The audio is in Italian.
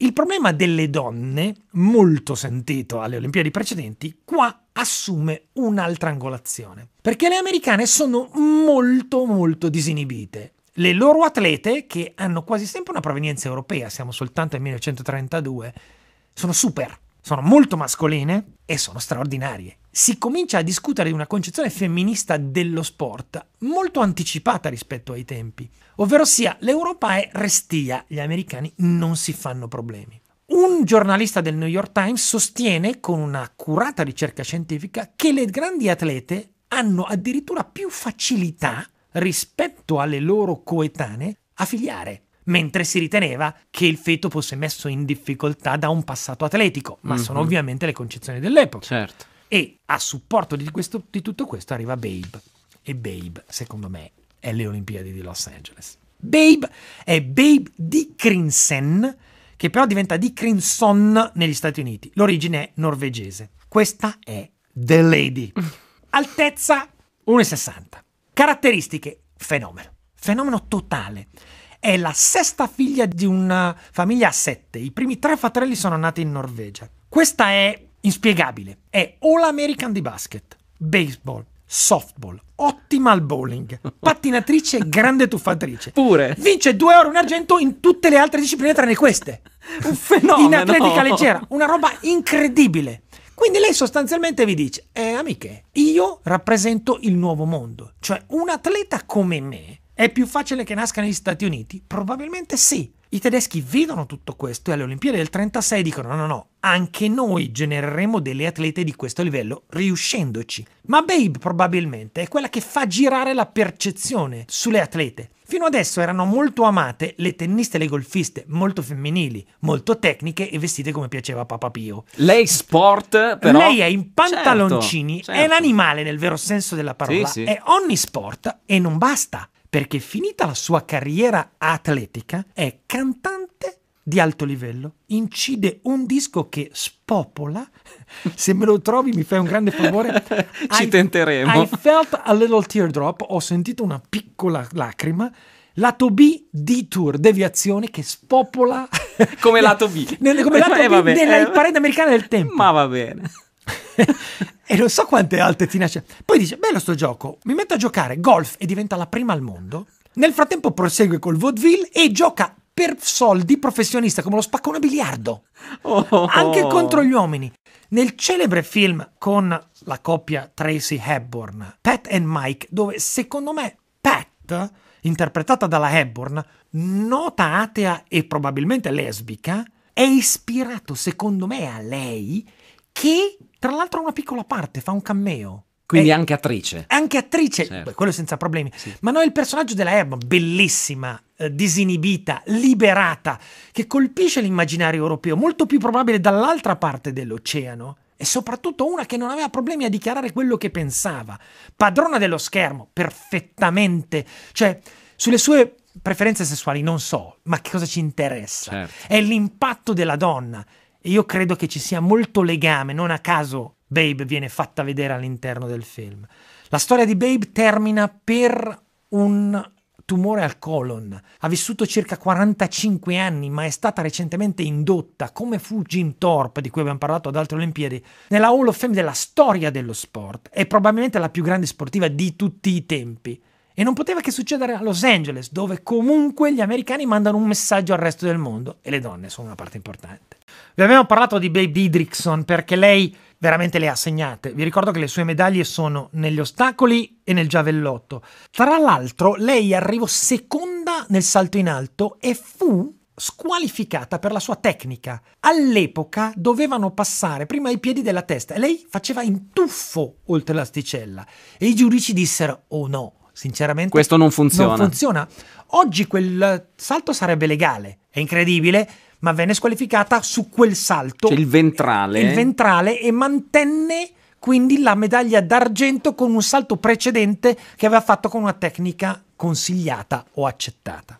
Il problema delle donne, molto sentito alle Olimpiadi precedenti, qua assume un'altra angolazione. Perché le americane sono molto molto disinibite. Le loro atlete, che hanno quasi sempre una provenienza europea, siamo soltanto nel 1932, sono super, sono molto mascoline e sono straordinarie si comincia a discutere di una concezione femminista dello sport molto anticipata rispetto ai tempi, ovvero sia l'Europa è restia, gli americani non si fanno problemi. Un giornalista del New York Times sostiene con un'accurata ricerca scientifica che le grandi atlete hanno addirittura più facilità rispetto alle loro coetanee a figliare, mentre si riteneva che il feto fosse messo in difficoltà da un passato atletico, ma mm-hmm. sono mhm. ovviamente le concezioni dell'epoca. Certo. E a supporto di, questo, di tutto questo arriva Babe. E Babe, secondo me, è le Olimpiadi di Los Angeles. Babe è Babe Dickinson, che però diventa Dickinson negli Stati Uniti. L'origine è norvegese. Questa è The Lady. Altezza 1,60. Caratteristiche fenomeno. Fenomeno totale. È la sesta figlia di una famiglia a sette. I primi tre fratelli sono nati in Norvegia. Questa è inspiegabile. È All American di basket, baseball, softball, ottima al bowling, pattinatrice e grande tuffatrice. Pure. Vince 2 ore in argento in tutte le altre discipline tranne queste. Un fenomeno. In atletica leggera, una roba incredibile. Quindi lei sostanzialmente vi dice, eh, amiche, io rappresento il nuovo mondo, cioè un atleta come me è più facile che nasca negli Stati Uniti? Probabilmente sì, i tedeschi vedono tutto questo e alle Olimpiadi del 36 dicono no no no, anche noi genereremo delle atlete di questo livello riuscendoci. Ma Babe probabilmente è quella che fa girare la percezione sulle atlete. Fino adesso erano molto amate le tenniste e le golfiste, molto femminili, molto tecniche e vestite come piaceva a Papa Pio. Lei sport, però. Lei è in certo, pantaloncini, certo, certo. è l'animale nel vero senso della parola, sì, sì. è sport e non basta perché finita la sua carriera atletica è cantante di alto livello, incide un disco che spopola, se me lo trovi mi fai un grande favore, ci I, tenteremo. I felt a little teardrop, ho sentito una piccola lacrima, lato B di Tour, deviazione che spopola come lato B, nel, come lato eh, B nella eh, parete americana del tempo. Ma va bene e non so quante altre tinacce. Poi dice, bello sto gioco, mi metto a giocare golf e diventa la prima al mondo. Nel frattempo prosegue col vaudeville e gioca per soldi professionista come lo spaccone biliardo. Oh. Anche contro gli uomini. Nel celebre film con la coppia Tracy Hepburn, Pat and Mike, dove secondo me Pat, interpretata dalla Hepburn, nota atea e probabilmente lesbica, è ispirato secondo me a lei che tra l'altro una piccola parte, fa un cameo. Quindi è, anche attrice. Anche attrice, certo. quello senza problemi. Sì. Ma noi il personaggio della Herb, bellissima, eh, disinibita, liberata, che colpisce l'immaginario europeo, molto più probabile dall'altra parte dell'oceano, e soprattutto una che non aveva problemi a dichiarare quello che pensava, padrona dello schermo, perfettamente, cioè sulle sue preferenze sessuali non so, ma che cosa ci interessa? Certo. È l'impatto della donna io credo che ci sia molto legame, non a caso Babe viene fatta vedere all'interno del film. La storia di Babe termina per un tumore al colon. Ha vissuto circa 45 anni, ma è stata recentemente indotta, come fu Jim Thorpe, di cui abbiamo parlato ad altre Olimpiadi, nella Hall of Fame della storia dello sport. È probabilmente la più grande sportiva di tutti i tempi. E non poteva che succedere a Los Angeles, dove comunque gli americani mandano un messaggio al resto del mondo e le donne sono una parte importante. Vi abbiamo parlato di Babe Didrikson perché lei veramente le ha segnate. Vi ricordo che le sue medaglie sono negli ostacoli e nel giavellotto. Tra l'altro, lei arrivò seconda nel salto in alto e fu squalificata per la sua tecnica. All'epoca dovevano passare prima i piedi della testa e lei faceva in tuffo oltre l'asticella e i giudici dissero "Oh no, sinceramente. Questo non funziona. Non funziona. Oggi quel salto sarebbe legale, è incredibile, ma venne squalificata su quel salto. C'è cioè, il ventrale. Il ventrale e mantenne quindi la medaglia d'argento con un salto precedente che aveva fatto con una tecnica consigliata o accettata.